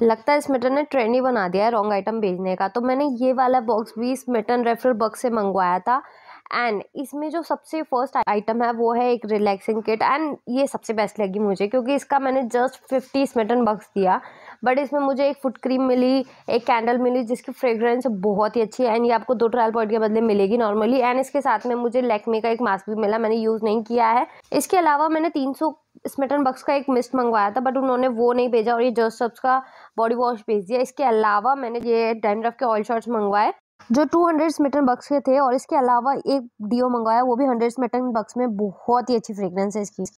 लगता है इस मिटन ने ट्रेंड ही बना दिया है रॉन्ग आइटम भेजने का तो मैंने ये वाला बॉक्स भी इस मिटन रेफरल बॉक्स से मंगवाया था एंड इसमें जो सबसे फर्स्ट आइटम है वो है एक रिलैक्सिंग किट एंड ये सबसे बेस्ट लगी मुझे क्योंकि इसका मैंने जस्ट फिफ्टी स्मिटन बक्स दिया बट इसमें मुझे एक फुट क्रीम मिली एक कैंडल मिली जिसकी फ्रेग्रेंस बहुत ही अच्छी है एंड ये आपको दो ट्रायल पॉइंट के बदले मिलेगी नॉर्मली एंड इसके साथ में मुझे लैक्मे का एक मास्क भी मिला मैंने यूज़ नहीं किया है इसके अलावा मैंने तीन सौ स्मिटन बक्स का एक मिस्ट मंगवाया था बट उन्होंने वो नहीं भेजा और ये जस्ट सब्स का बॉडी वॉश भेज दिया इसके अलावा मैंने ये डैंड्रफ के ऑयल शॉर्ट्स मंगवाए जो टू हंड्रेड स्मिटन बक्स के थे और इसके अलावा एक डीओ मंगवाया वो भी हंड्रेड स्मिटन बक्स में बहुत ही अच्छी फ्रेगरेंस है इसकी